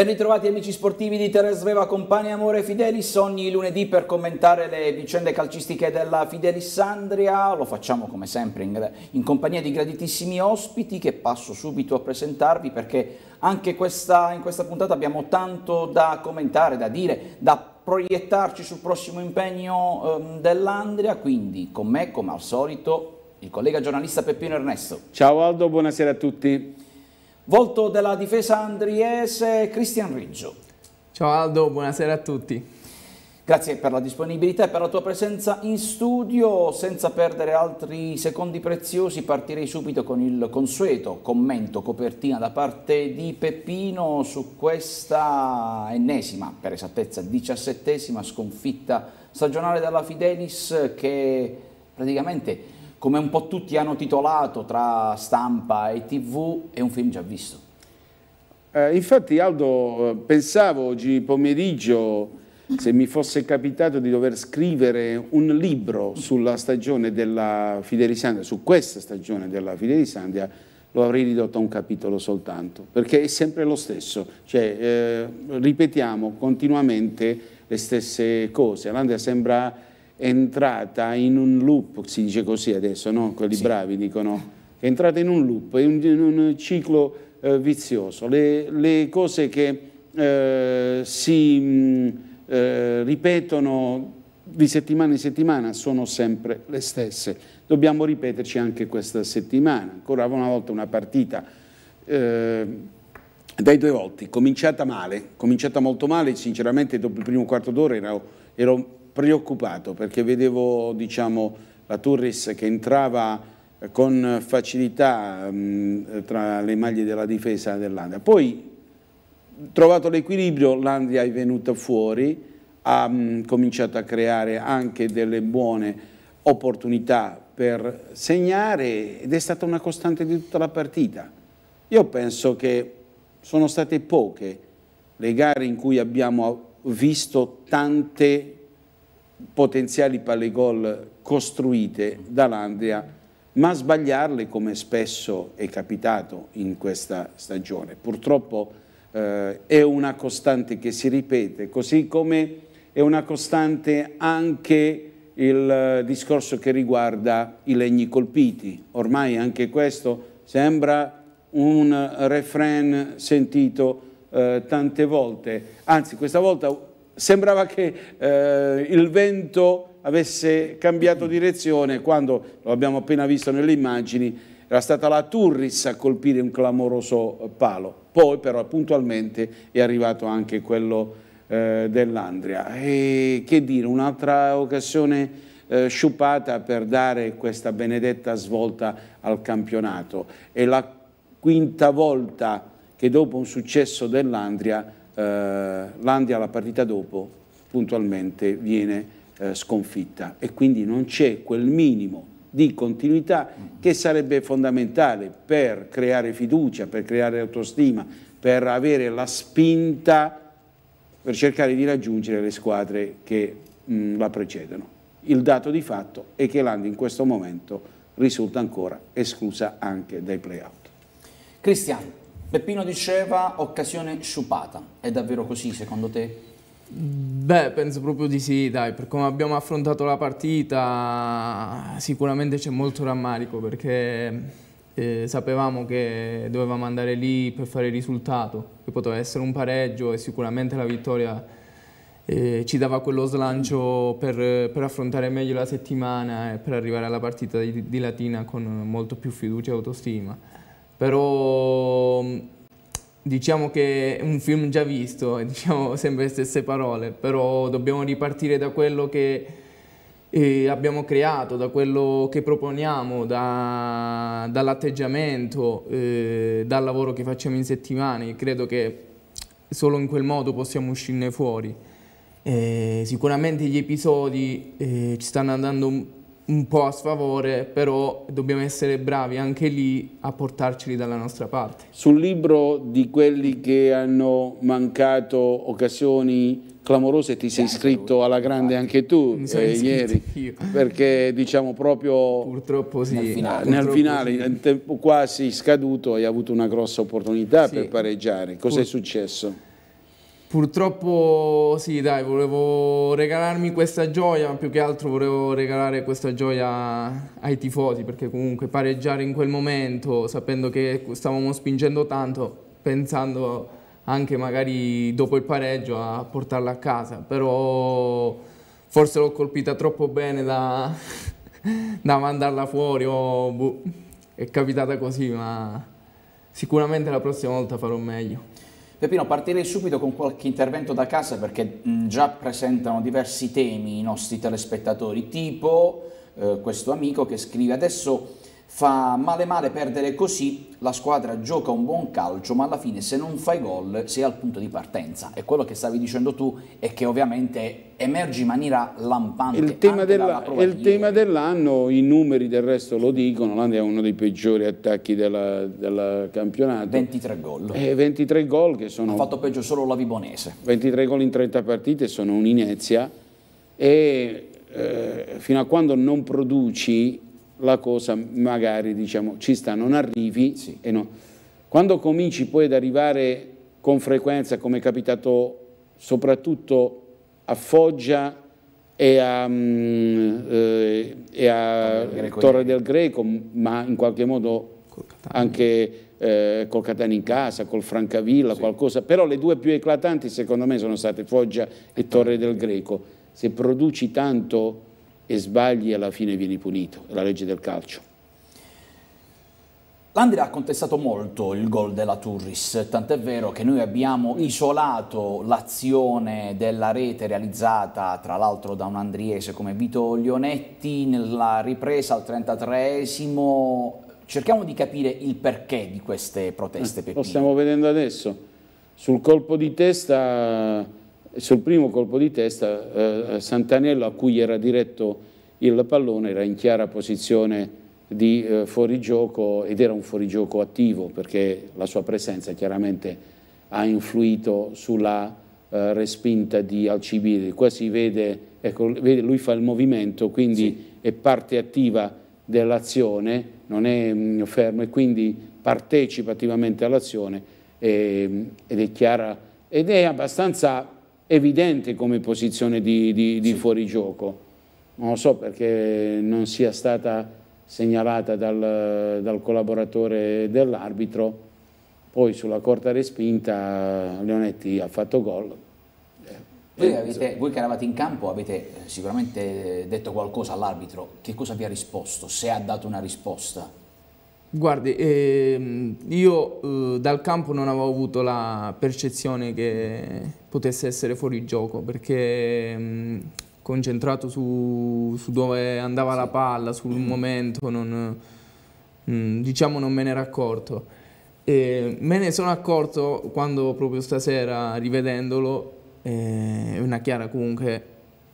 Ben ritrovati amici sportivi di Teres Veva, compagni amore Fidelis, ogni lunedì per commentare le vicende calcistiche della Fidelis Andria, lo facciamo come sempre in, in compagnia di graditissimi ospiti che passo subito a presentarvi perché anche questa, in questa puntata abbiamo tanto da commentare, da dire, da proiettarci sul prossimo impegno um, dell'Andria, quindi con me come al solito il collega giornalista Peppino Ernesto. Ciao Aldo, buonasera a tutti. Volto della difesa andriese, Cristian Riggio. Ciao Aldo, buonasera a tutti. Grazie per la disponibilità e per la tua presenza in studio. Senza perdere altri secondi preziosi partirei subito con il consueto commento, copertina da parte di Peppino su questa ennesima, per esattezza diciassettesima sconfitta stagionale della Fidelis che praticamente come un po' tutti hanno titolato tra stampa e tv, è un film già visto. Eh, infatti Aldo, eh, pensavo oggi pomeriggio, se mi fosse capitato di dover scrivere un libro sulla stagione della Fidelisandria, su questa stagione della Fidelisandria, lo avrei ridotto a un capitolo soltanto, perché è sempre lo stesso, cioè, eh, ripetiamo continuamente le stesse cose, Alandia sembra entrata in un loop, si dice così adesso, no? quelli sì. bravi dicono, è entrata in un loop, in, in un ciclo eh, vizioso. Le, le, cose che eh, si mh, eh, ripetono di settimana in settimana sono sempre le stesse. Dobbiamo ripeterci anche questa settimana, ancora una volta una partita eh, dai due volti, cominciata male, cominciata molto male, sinceramente dopo il primo quarto d'ora ero, ero preoccupato perché vedevo diciamo, la Turris che entrava eh, con facilità mh, mm, eh, tra le maglie della difesa dell'Andria. Poi, trovato l'equilibrio, l'Andria è venuta fuori, ha mh, mm, cominciato a creare anche delle buone opportunità per segnare ed è stata una costante di tutta la partita. Io penso che sono state poche le gare in cui abbiamo visto tante potenziali palle gol costruite dall'Andria ma sbagliarle come spesso è capitato in questa stagione. Purtroppo eh, è una costante che si ripete, così come è una costante anche il discorso che riguarda i legni colpiti. Ormai anche questo sembra un refrain sentito eh, tante volte, anzi questa volta sembrava che eh, il vento avesse cambiato direzione quando, lo abbiamo appena visto nelle immagini, era stata la Turris a colpire un clamoroso palo. Poi però puntualmente è arrivato anche quello eh, dell'Andria. E che dire, un'altra occasione eh, sciupata per dare questa benedetta svolta al campionato. È la quinta volta che dopo un successo dell'Andria eh, l'Andia la partita dopo puntualmente viene eh, sconfitta e quindi non c'è quel minimo di continuità che sarebbe fondamentale per creare fiducia, per creare autostima, per avere la spinta per cercare di raggiungere le squadre che mh, la precedono. Il dato di fatto è che l'Andi in questo momento risulta ancora esclusa anche dai playout. Cristiano. Peppino diceva occasione sciupata, è davvero così secondo te? Beh, penso proprio di sì, dai, per come abbiamo affrontato la partita sicuramente c'è molto rammarico perché eh, sapevamo che dovevamo andare lì per fare il risultato, che poteva essere un pareggio e sicuramente la vittoria eh, ci dava quello slancio per, per, affrontare meglio la settimana e per arrivare alla partita di, di Latina con molto più fiducia e autostima però mm, diciamo che è un film già visto, diciamo sempre le stesse parole, però dobbiamo ripartire da quello che eh, abbiamo creato, da quello che proponiamo, da, dall'atteggiamento, eh, dal lavoro che facciamo in settimane. Credo che solo in quel modo possiamo uscirne fuori. Eh, sicuramente gli episodi eh, ci stanno andando un po' a sfavore, però dobbiamo essere bravi anche lì a portarceli dalla nostra parte. Sul libro di quelli che hanno mancato occasioni clamorose ti sei iscritto alla grande anche tu eh, ieri, io. perché diciamo proprio Purtroppo sì. nel finale, Purtroppo nel finale sì. in tempo quasi scaduto hai avuto una grossa opportunità sì. per pareggiare. Cos'è Pur... successo? Purtroppo sì, dai, volevo regalarmi questa gioia, più che altro volevo regalare questa gioia ai tifosi, perché comunque pareggiare in quel momento, sapendo che stavamo spingendo tanto, pensando anche magari dopo il pareggio a portarla a casa, però forse l'ho colpita troppo bene da, da mandarla fuori o boh, è capitata così, ma sicuramente la prossima volta farò meglio. Peppino, partirei subito con qualche intervento da casa perché mh, mm, già presentano diversi temi i nostri telespettatori, tipo eh, questo amico che scrive adesso Fa male male perdere così, la squadra gioca un buon calcio, ma alla fine se non fai gol sei al punto di partenza. E quello che stavi dicendo tu è che ovviamente emerge in maniera lampante. Il tema, della, il tema dell'anno, i numeri del resto lo dicono, l'Anda è uno dei peggiori attacchi del campionato. 23 gol. Eh, 23 gol che sono... Ha fatto peggio solo la Vibonese. 23 gol in 30 partite sono un'inezia e eh, fino a quando non produci la cosa magari diciamo, ci sta, non arrivi. Sì. E no. Quando cominci poi ad arrivare con frequenza, come è capitato soprattutto a Foggia e a, um, eh, e a Torre del Greco, ma in qualche modo anche eh, col Catania in casa, col Francavilla, sì. qualcosa, però le due più eclatanti secondo me sono state Foggia e Torre del Greco. Se produci tanto e sbagli alla fine vieni punito, è la legge del calcio. L'Andria ha contestato molto il gol della Turris, tant'è vero che noi abbiamo isolato l'azione della rete realizzata tra l'altro da un andriese come Vito Lionetti nella ripresa al 33esimo. Cerchiamo di capire il perché di queste proteste. Eh, lo stiamo vedendo adesso. Sul colpo di testa sul primo colpo di testa eh, Santanello a cui era diretto il pallone era in chiara posizione di eh, fuorigioco ed era un fuorigioco attivo perché la sua presenza chiaramente ha influito sulla eh, respinta di Alcibiri. Qua si vede, ecco, lui fa il movimento, quindi sì. è parte attiva dell'azione, non è mh, mm, fermo e quindi partecipa attivamente all'azione ehm, ed è chiara ed è abbastanza evidente come posizione di, di, di sì. fuorigioco. Non lo so perché non sia stata segnalata dal, dal collaboratore dell'arbitro, poi sulla corta respinta Leonetti ha fatto gol. Voi, eh, avete, voi, che eravate in campo avete eh, sicuramente detto qualcosa all'arbitro, che cosa vi ha risposto, se ha dato una risposta? Guardi, ehm, io eh, dal campo non avevo avuto la percezione che potesse essere fuori gioco perché mh, ehm, concentrato su, su, dove andava sì. la palla, sul mm. momento, non, mh, mm, diciamo non me ne ero accorto. E me ne sono accorto quando proprio stasera rivedendolo, eh, è eh, una chiara comunque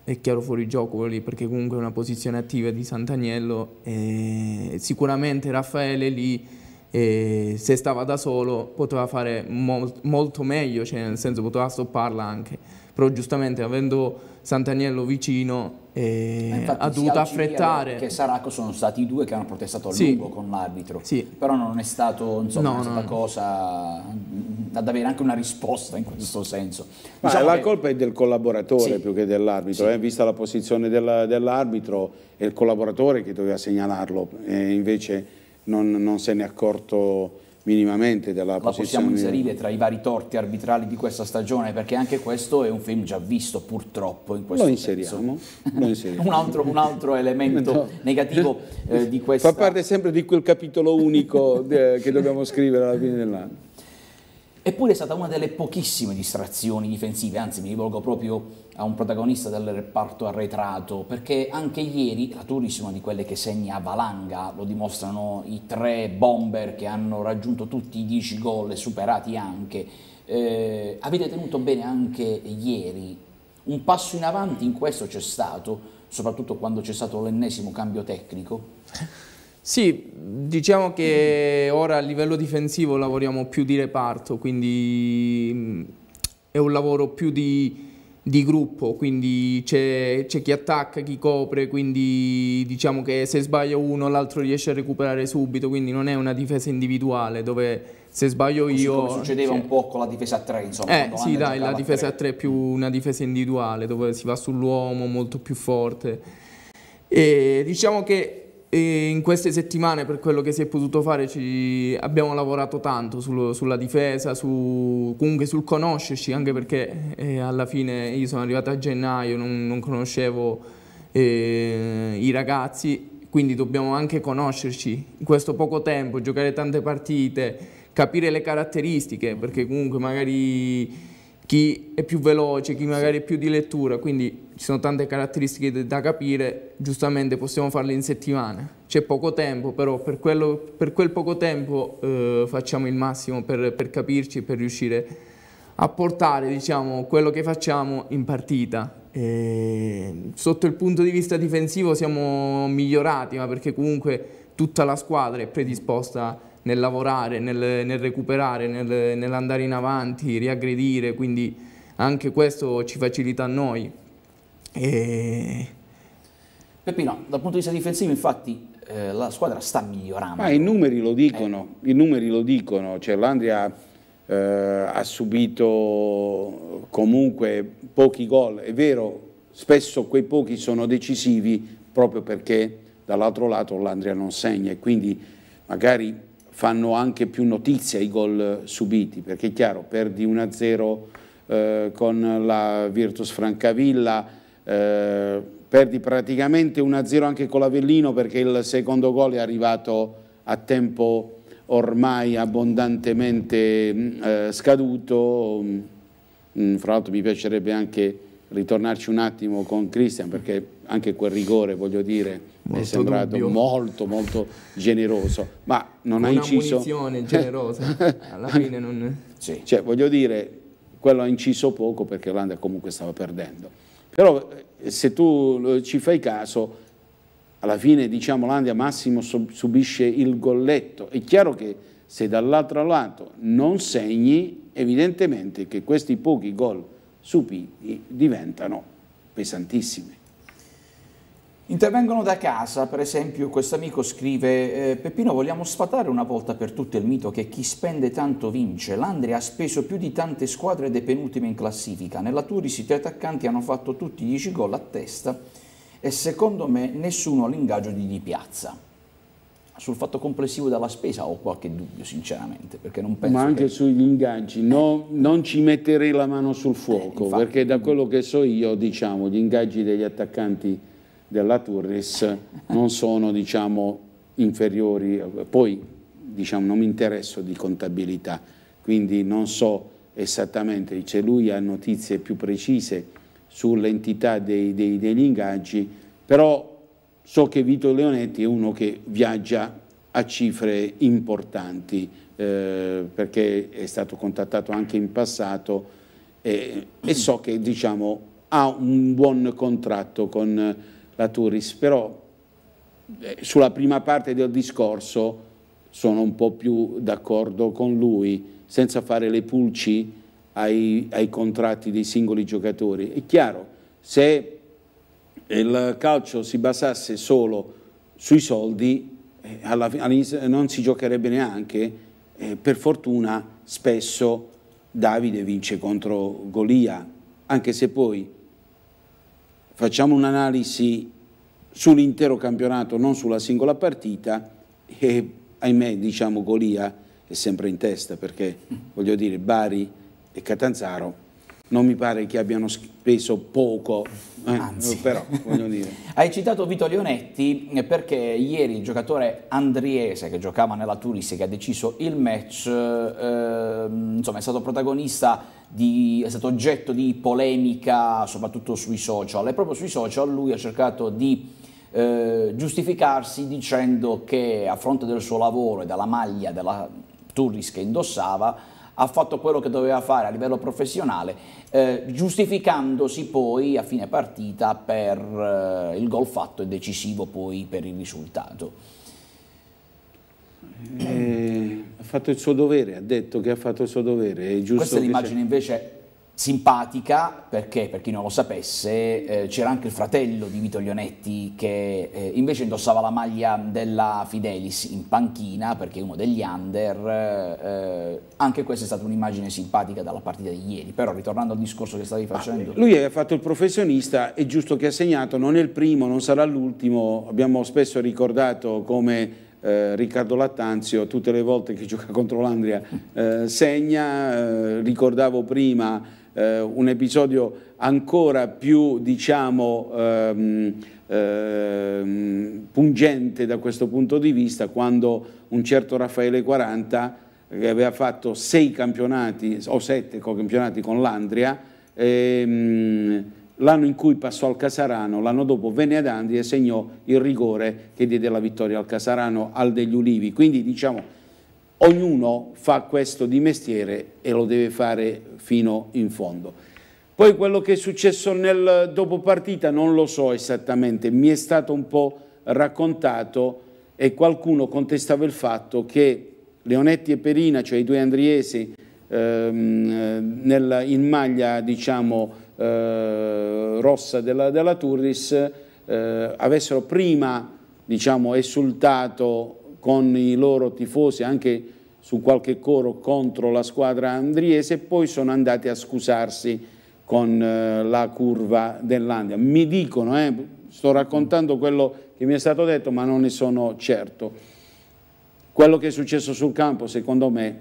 è chiaro fuori gioco lì perché comunque è una posizione attiva di Sant'Agnello e sicuramente Raffaele lì e se stava da solo poteva fare mol molto meglio, cioè nel senso poteva stopparla anche, però giustamente avendo Sant'Agnello vicino e ha dovuto affrettare. Che Saracco sono stati i due che hanno protestato a sì. lungo con l'arbitro, sì. però non è stato insomma, no, è no. cosa ad avere anche una risposta in questo senso. Ma diciamo la che... colpa è del collaboratore sì. più che dell'arbitro, sì. eh, vista la posizione dell'arbitro dell è il collaboratore che doveva segnalarlo, eh, invece non, non se ne è accorto minimamente dalla La posizione... possiamo inserire tra i vari torti arbitrali di questa stagione perché anche questo è un film già visto purtroppo in questo lo inseriamo, lo inseriamo. un, altro, un, altro, elemento no. negativo eh, di questa... Fa parte sempre di quel capitolo unico eh, che dobbiamo scrivere alla fine dell'anno. Eppure è stata una delle pochissime distrazioni difensive, anzi mi rivolgo proprio a un protagonista del reparto arretrato, perché anche ieri la Turis è una di quelle che segna a valanga, lo dimostrano i tre bomber che hanno raggiunto tutti i 10 gol e superati anche. Eh, avete tenuto bene anche ieri, un passo in avanti in questo c'è stato, soprattutto quando c'è stato l'ennesimo cambio tecnico? Sì, diciamo che ora a livello difensivo lavoriamo più di reparto, quindi mm, è un lavoro più di di gruppo, quindi c'è, chi attacca, chi copre, quindi diciamo che se sbaglio uno l'altro riesce a recuperare subito, quindi non è una difesa individuale dove se sbaglio Così io... Come succedeva cioè, un po' con la difesa a tre insomma. Eh sì dai, la difesa a tre è più una difesa individuale dove si va sull'uomo molto più forte e diciamo che e in queste settimane, per quello che si è potuto fare, abbiamo lavorato tanto sul, sulla difesa, su, comunque sul conoscerci, anche perché eh, alla fine io sono arrivato a gennaio, non, non conoscevo eh, i ragazzi, quindi dobbiamo anche conoscerci in questo poco tempo, giocare tante partite, capire le caratteristiche, perché comunque magari chi è più veloce, chi magari è più di lettura, quindi ci sono tante caratteristiche da capire, giustamente possiamo farle in settimane. C'è poco tempo, però per, quello, per quel poco tempo eh, facciamo il massimo per, per capirci, per riuscire a portare diciamo, quello che facciamo in partita. E sotto il punto di vista difensivo siamo migliorati, ma perché comunque tutta la squadra è predisposta nel lavorare, nel, nel recuperare, nel, nell'andare in avanti, riaggredire, quindi anche questo ci facilita a noi. E... Peppino, dal punto di vista difensivo infatti eh, la squadra sta migliorando. Ma ah, i numeri lo dicono, eh. i numeri lo dicono, cioè l'Andria eh, ha subito comunque pochi gol, è vero, spesso quei pochi sono decisivi proprio perché dall'altro lato l'Andria non segna e quindi magari fanno anche più notizia i gol subiti, perché è chiaro, perdi 1-0 eh, con la Virtus Francavilla, eh, perdi praticamente 1-0 anche con l'Avellino perché il secondo gol è arrivato a tempo ormai abbondantemente mm, eh, scaduto, mm, fra l'altro mi piacerebbe anche ritornarci un attimo con Cristian perché anche quel rigore, voglio dire, molto è sembrato dubbio. molto molto generoso, ma non Una ha inciso... Una munizione generosa, alla fine non... Sì, cioè voglio dire, quello ha inciso poco perché l'Olanda comunque stava perdendo. Però eh, se tu eh, ci fai caso, alla fine diciamo l'Olanda massimo subisce il golletto. È chiaro che se dall'altro lato non segni, evidentemente che questi pochi gol subiti diventano pesantissimi. Intervengono da casa, per esempio questo amico scrive eh, Peppino vogliamo sfatare una volta per tutte il mito che chi spende tanto vince. L'Andria ha speso più di tante squadre depenutime in classifica. Nella Turis i tre attaccanti hanno fatto tutti 10 gol a testa e secondo me nessuno all'ingaggio di Di Piazza. Sul fatto complessivo della spesa ho qualche dubbio sinceramente perché non penso Ma anche che... sugli ingaggi, no, non ci metterei la mano sul eh, fuoco eh, infatti... perché da quello che so io diciamo gli ingaggi degli attaccanti della Turris non sono diciamo, inferiori, poi diciamo, non mi interesso di contabilità, quindi non so esattamente, se lui ha notizie più precise sull'entità degli ingaggi, però so che Vito Leonetti è uno che viaggia a cifre importanti, eh, perché è stato contattato anche in passato e, e so che diciamo, ha un buon contratto con la Turris, però eh, sulla prima parte del discorso sono un po' più d'accordo con lui, senza fare le pulci ai, ai contratti dei singoli giocatori. È chiaro, se il calcio si basasse solo sui soldi, eh, alla, non si giocherebbe neanche, eh, per fortuna spesso Davide vince contro Golia, anche se poi facciamo un'analisi sull'intero campionato, non sulla singola partita e ahimè diciamo Golia è sempre in testa perché voglio dire Bari e Catanzaro non mi pare che abbiano speso poco, eh, Anzi. però voglio dire. Hai citato Vito Leonetti perché ieri il giocatore andriese che giocava nella Turisi, che ha deciso il match, eh, insomma è stato protagonista, di, è stato oggetto di polemica soprattutto sui social e proprio sui social lui ha cercato di eh, giustificarsi dicendo che a fronte del suo lavoro e dalla maglia della Turris che indossava ha fatto quello che doveva fare a livello professionale, eh, giustificandosi poi a fine partita per eh, il gol fatto e decisivo poi per il risultato. Eh, ha fatto il suo dovere, ha detto che ha fatto il suo dovere. Questa è l'immagine invece simpatica perché, per chi non lo sapesse, eh, c'era anche il fratello di Vito Lionetti che eh, invece indossava la maglia della Fidelis in panchina perché è uno degli under. Eh, anche questa è stata un'immagine simpatica dalla partita di ieri, però ritornando al discorso che stavi facendo. Ah, lui ha fatto il professionista, è giusto che ha segnato, non è il primo, non sarà l'ultimo, abbiamo spesso ricordato come... Eh, Riccardo Lattanzio tutte le volte che gioca contro l'Andria eh, segna, eh, ricordavo prima eh, un episodio ancora più diciamo, ehm, ehm, pungente da questo punto di vista quando un certo Raffaele 40 che aveva fatto sei campionati o sette campionati con l'Andria ehm, l'anno in cui passò al Casarano, l'anno dopo venne ad Andria e segnò il rigore che diede la vittoria al Casarano al degli Ulivi. Quindi diciamo Ognuno fa questo di mestiere e lo deve fare fino in fondo. Poi quello che è successo nel dopopartita non lo so esattamente, mi è stato un po' raccontato e qualcuno contestava il fatto che Leonetti e Perina, cioè i due andriesi, ehm, nel, in maglia diciamo, eh, rossa della, della Turris, eh, avessero prima diciamo, esultato con i loro tifosi, anche su qualche coro contro la squadra andriese e poi sono andati a scusarsi con eh, la curva dell'Andria. Mi dicono, eh, sto raccontando quello che mi è stato detto ma non ne sono certo. Quello che è successo sul campo secondo me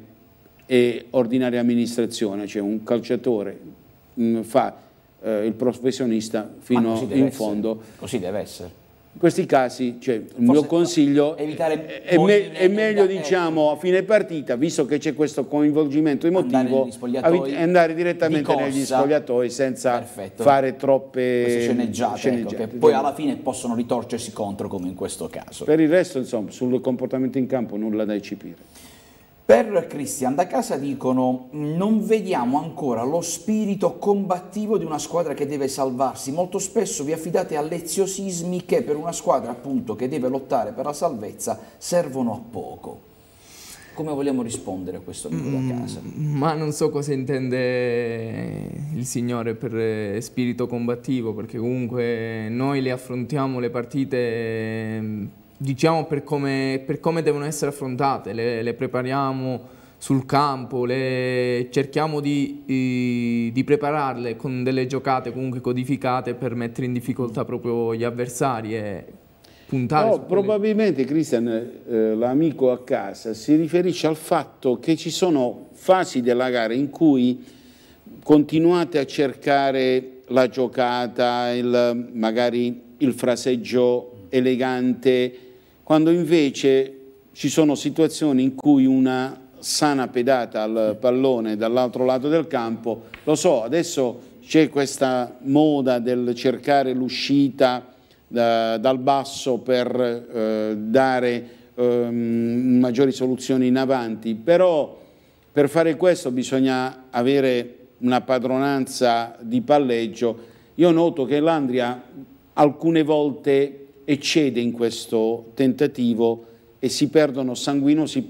è ordinaria amministrazione, cioè un calciatore mh, mm, fa eh, il professionista fino in essere. fondo. Così deve essere in questi casi, cioè, il mio consiglio è, è, me, è, meglio diciamo, a fine partita, visto che c'è questo coinvolgimento emotivo, andare, andare direttamente di negli spogliatoi senza Perfetto. fare troppe sceneggiate, sceneggiate. Ecco, che poi alla fine possono ritorcersi contro come in questo caso. Per il resto, insomma, sul comportamento in campo nulla da eccepire. Per Christian da casa dicono non vediamo ancora lo spirito combattivo di una squadra che deve salvarsi, molto spesso vi affidate a leziosismi che per una squadra appunto che deve lottare per la salvezza servono a poco. Come vogliamo rispondere a questo amico da mm, casa? ma non so cosa intende il Signore per eh, spirito combattivo, perché comunque noi le affrontiamo le partite mm, diciamo per come, per come, devono essere affrontate, le, le prepariamo sul campo, le, cerchiamo di, di, prepararle con delle giocate comunque codificate per mettere in difficoltà proprio gli avversari e puntare. No, probabilmente Cristian, eh, l'amico a casa, si riferisce al fatto che ci sono fasi della gara in cui continuate a cercare la giocata, il, magari il fraseggio elegante, quando invece ci sono situazioni in cui una sana pedata al pallone dall'altro lato del campo, lo so, adesso c'è questa moda del cercare l'uscita da, dal basso per eh, dare eh, maggiori soluzioni in avanti, però per fare questo bisogna avere una padronanza di palleggio. Io noto che l'Andria alcune volte eccede in questo tentativo e si perdono sanguinosi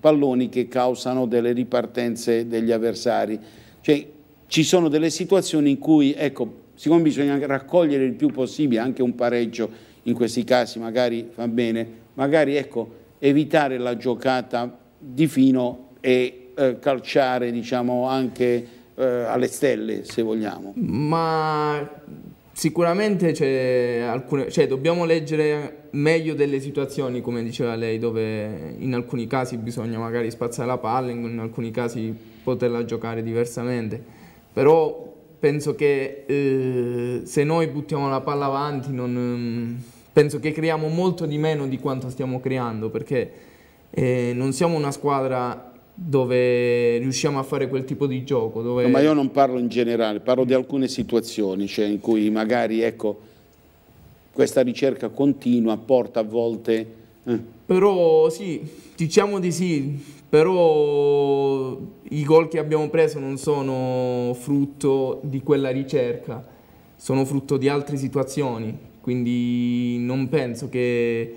palloni che causano delle ripartenze degli avversari. Cioè, ci sono delle situazioni in cui, ecco, siccome bisogna raccogliere il più possibile anche un pareggio in questi casi, magari va bene, magari ecco, evitare la giocata di fino e eh, calciare diciamo, anche eh, alle stelle, se vogliamo. Ma Sicuramente c'è alcune, cioè dobbiamo leggere meglio delle situazioni, come diceva lei, dove in alcuni casi bisogna magari spazzare la palla, in alcuni casi poterla giocare diversamente. Però penso che eh, se noi buttiamo la palla avanti, non, penso che creiamo molto di meno di quanto stiamo creando, perché eh, non siamo una squadra dove riusciamo a fare quel tipo di gioco. Dove... No, ma io non parlo in generale, parlo di alcune situazioni cioè in cui magari ecco, questa ricerca continua porta a volte... Eh. Però sì, diciamo di sì, però i gol che abbiamo preso non sono frutto di quella ricerca, sono frutto di altre situazioni, quindi non penso che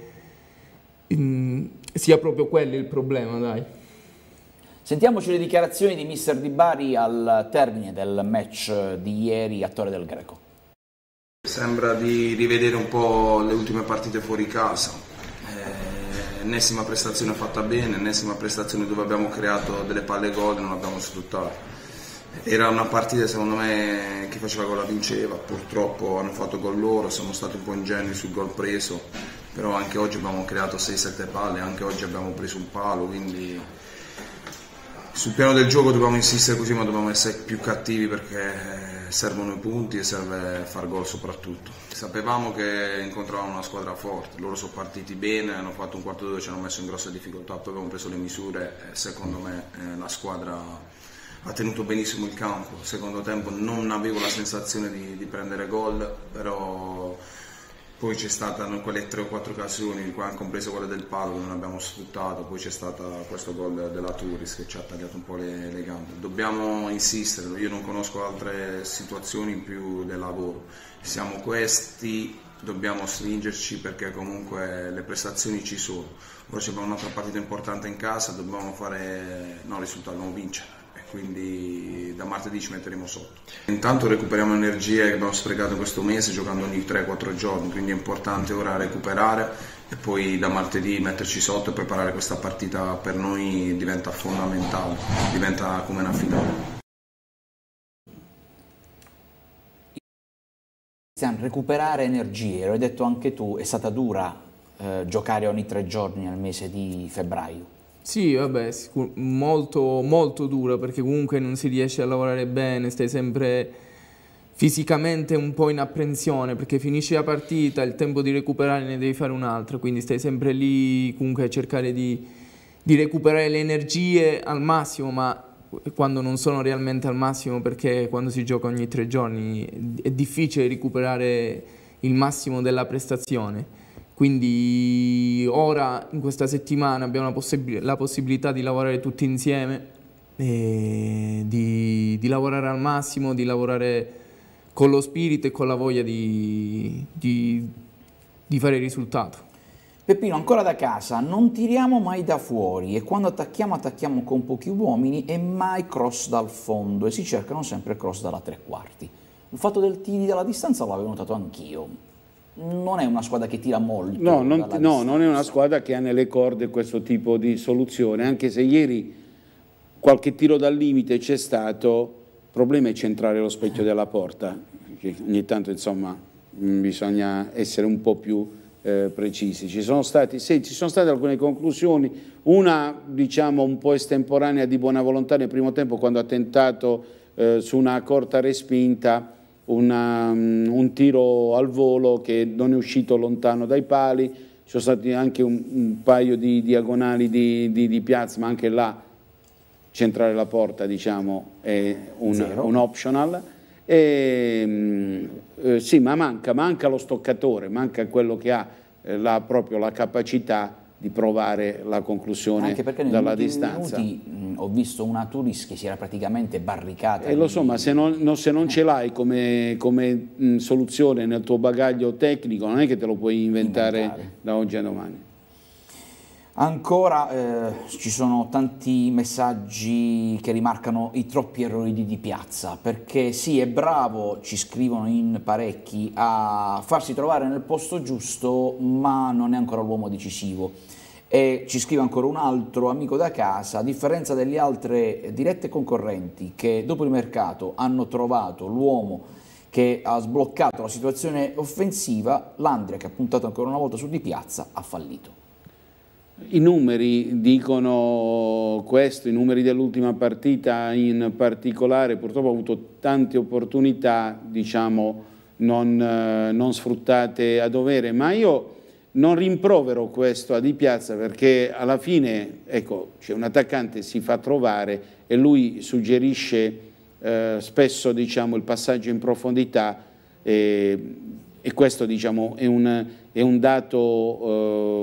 mh, mm, sia proprio quello il problema, dai. Sentiamoci le dichiarazioni di Mr. Di Bari al termine del match di ieri a Torre del Greco. Sembra di rivedere un po' le ultime partite fuori casa. Eh, ennesima prestazione fatta bene, ennesima prestazione dove abbiamo creato delle palle gol e non abbiamo sfruttato. Era una partita secondo me che faceva gol la vinceva, purtroppo hanno fatto gol loro, siamo stati un po' ingenui sul gol preso, però anche oggi abbiamo creato 6-7 palle, anche oggi abbiamo preso un palo, quindi sul piano del gioco dobbiamo insistere così, ma dobbiamo essere più cattivi perché eh, servono i punti e serve far gol soprattutto. Sapevamo che incontravamo una squadra forte, loro sono partiti bene, hanno fatto un quarto d'ora, ci hanno messo in grossa difficoltà, poi abbiamo preso le misure e secondo me eh, la squadra ha tenuto benissimo il campo. Secondo tempo non avevo la sensazione di, di prendere gol, però poi c'è stata quelle 3 o 4 occasioni, compreso quella del Palo che non abbiamo sfruttato, poi c'è stato questo gol della Turis che ci ha tagliato un po' le, le gambe. Dobbiamo insistere, io non conosco altre situazioni in più del lavoro, siamo questi, dobbiamo stringerci perché comunque le prestazioni ci sono. Ora abbiamo un'altra partita importante in casa, dobbiamo fare, no risultato, dobbiamo vincere quindi da martedì ci metteremo sotto. Intanto recuperiamo energie che abbiamo sprecato questo mese giocando ogni 3-4 giorni, quindi è importante ora recuperare e poi da martedì metterci sotto e preparare questa partita per noi diventa fondamentale, diventa come una finale. recuperare energie, lo hai detto anche tu, è stata dura eh, giocare ogni tre giorni al mese di febbraio. Sì, vabbè, sicur- molto, molto dura perché comunque non si riesce a lavorare bene, stai sempre fisicamente un po' in apprensione perché finisci la partita, il tempo di recuperare ne devi fare un'altra, quindi stai sempre lì comunque a cercare di, di recuperare le energie al massimo, ma quando non sono realmente al massimo perché quando si gioca ogni tre giorni è difficile recuperare il massimo della prestazione. Quindi ora in questa settimana abbiamo la, possib la possibilità di lavorare tutti insieme, di, di, lavorare al massimo, di lavorare con lo spirito e con la voglia di, di, di fare il risultato. Peppino, ancora da casa, non tiriamo mai da fuori e quando attacchiamo attacchiamo con pochi uomini e mai cross dal fondo e si cercano sempre cross dalla tre quarti. Il fatto del tiri dalla distanza l'avevo notato anch'io, non è una squadra che tira molto. No, non, no non, è una squadra che ha nelle corde questo tipo di soluzione, anche se ieri qualche tiro dal limite c'è stato, il problema è centrare lo specchio della porta, ogni tanto insomma mm, bisogna essere un po' più eh, precisi. Ci sono, stati, sì, ci sono state alcune conclusioni, una diciamo un po' estemporanea di buona volontà nel primo tempo quando ha tentato eh, su una corta respinta una, um, un tiro al volo che non è uscito lontano dai pali, ci sono stati anche un, un paio di diagonali di, di, di, piazza, ma anche là centrare la porta diciamo, è un, un optional. E, mm, eh, sì, ma manca, manca, lo stoccatore, manca quello che ha eh, la, proprio la capacità di provare la conclusione dalla distanza. Minuti, ho visto una Turis che si era praticamente barricata. E lo so, ma se non, no, se non ce eh. l'hai come, come mh, soluzione nel tuo bagaglio tecnico, non è che te lo puoi inventare. inventare. da oggi a domani. Ancora eh, ci sono tanti messaggi che rimarcano i troppi errori di, di piazza, perché sì, è bravo, ci scrivono in parecchi, a farsi trovare nel posto giusto, ma non è ancora l'uomo decisivo. E ci scrive ancora un altro amico da casa, a differenza delle altre dirette concorrenti che dopo il mercato hanno trovato l'uomo che ha sbloccato la situazione offensiva, l'Andria che ha puntato ancora una volta su di piazza ha fallito. I numeri dicono questo, i numeri dell'ultima partita in particolare, purtroppo ha avuto tante opportunità, diciamo, non, eh, non sfruttate a dovere, ma io non rimprovero questo a Di Piazza perché alla fine, ecco, c'è un attaccante si fa trovare e lui suggerisce eh, spesso, diciamo, il passaggio in profondità e e questo diciamo, è, un, è, un, dato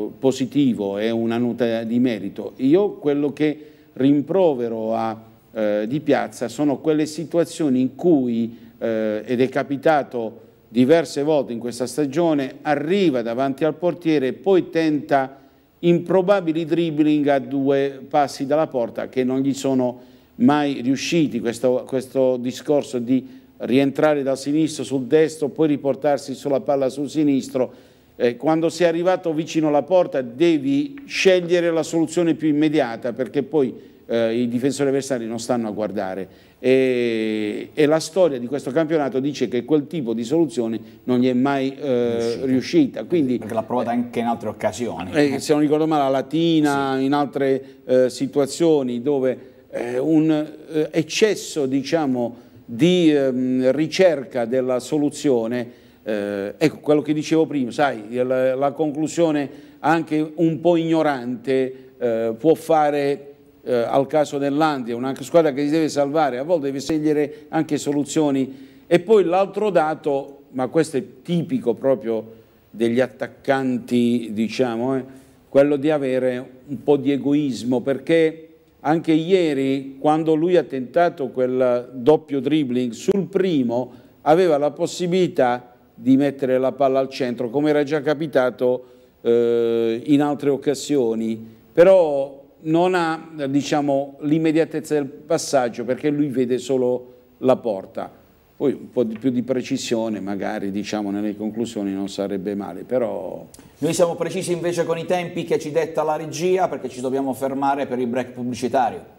eh, positivo, è una nota di merito. Io quello che rimprovero a, eh, di piazza sono quelle situazioni in cui, eh, ed è capitato diverse volte in questa stagione, arriva davanti al portiere e poi tenta improbabili dribbling a due passi dalla porta che non gli sono mai riusciti, questo, questo discorso di rientrare da sinistro sul destro, poi riportarsi sulla palla sul sinistro. Eh, quando sei arrivato vicino alla porta devi scegliere la soluzione più immediata perché poi eh, i difensori avversari non stanno a guardare e, e, la storia di questo campionato dice che quel tipo di soluzione non gli è mai eh, riuscita. Quindi, perché l'ha provata anche in altre occasioni. Eh, se non ricordo male, la Latina, sì. in altre eh, situazioni dove eh, un eccesso diciamo, di ehm, ricerca della soluzione, eh, ecco quello che dicevo prima, sai, la, la conclusione anche un po' ignorante eh, può fare eh, al caso dell'Andia, una squadra che si deve salvare, a volte deve scegliere anche soluzioni. E poi l'altro dato, ma questo è tipico proprio degli attaccanti, diciamo, eh, quello di avere un po' di egoismo, perché anche ieri, quando lui ha tentato quel doppio dribbling, sul primo aveva la possibilità di mettere la palla al centro, come era già capitato eh, in altre occasioni, però non ha diciamo, l'immediatezza del passaggio perché lui vede solo la porta. Poi un po' di più di precisione magari diciamo nelle conclusioni non sarebbe male, però... Noi siamo precisi invece con i tempi che ci detta la regia perché ci dobbiamo fermare per il break pubblicitario.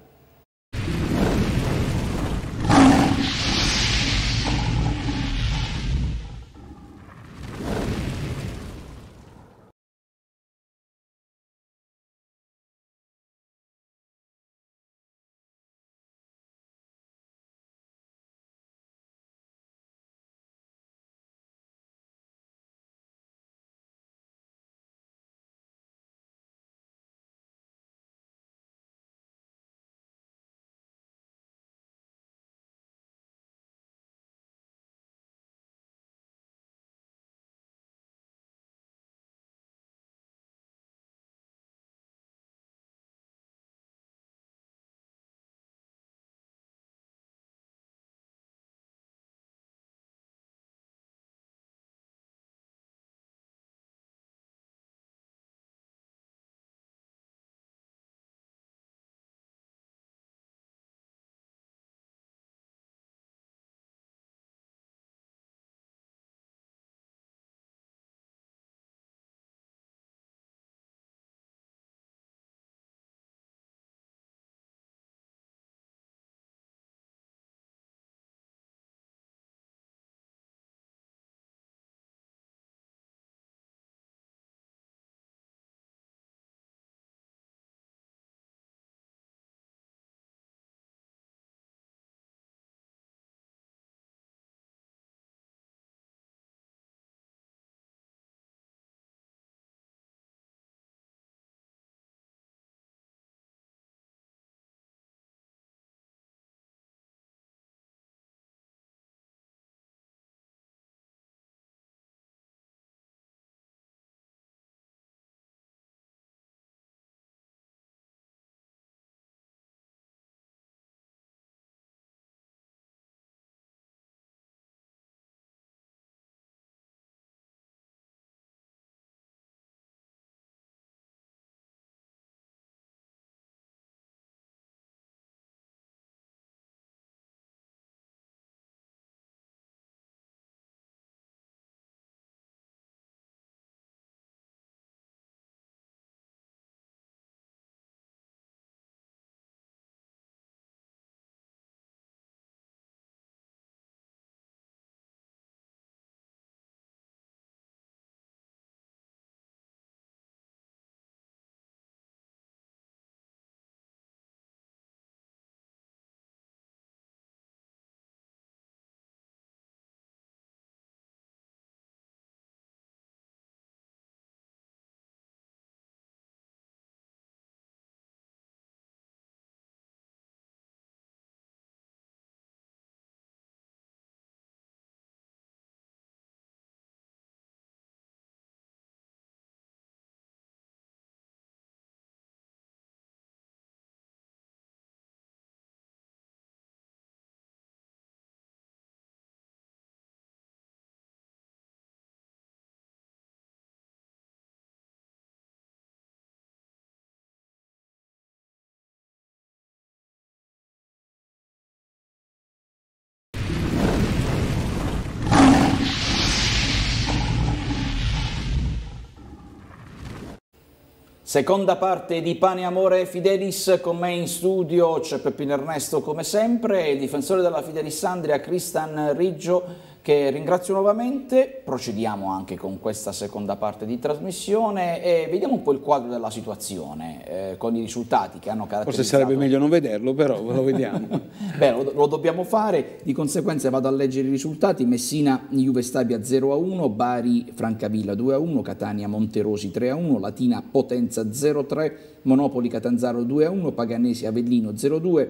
Seconda parte di Pane, Amore Fidelis, con me in studio c'è Peppino Ernesto come sempre, il difensore della Fidelis Andria Cristian Riggio che ringrazio nuovamente, procediamo anche con questa seconda parte di trasmissione e vediamo un po' il quadro della situazione eh, con i risultati che hanno caratterizzato. Forse sarebbe meglio non vederlo, però lo vediamo. Beh, lo, lo, dobbiamo fare, di conseguenza vado a leggere i risultati, Messina Juve Stabia 0-1, a Bari Francavilla 2-1, a Catania Monterosi 3-1, a Latina Potenza 0-3, a Monopoli Catanzaro 2-1, a Paganesi Avellino 0-2, a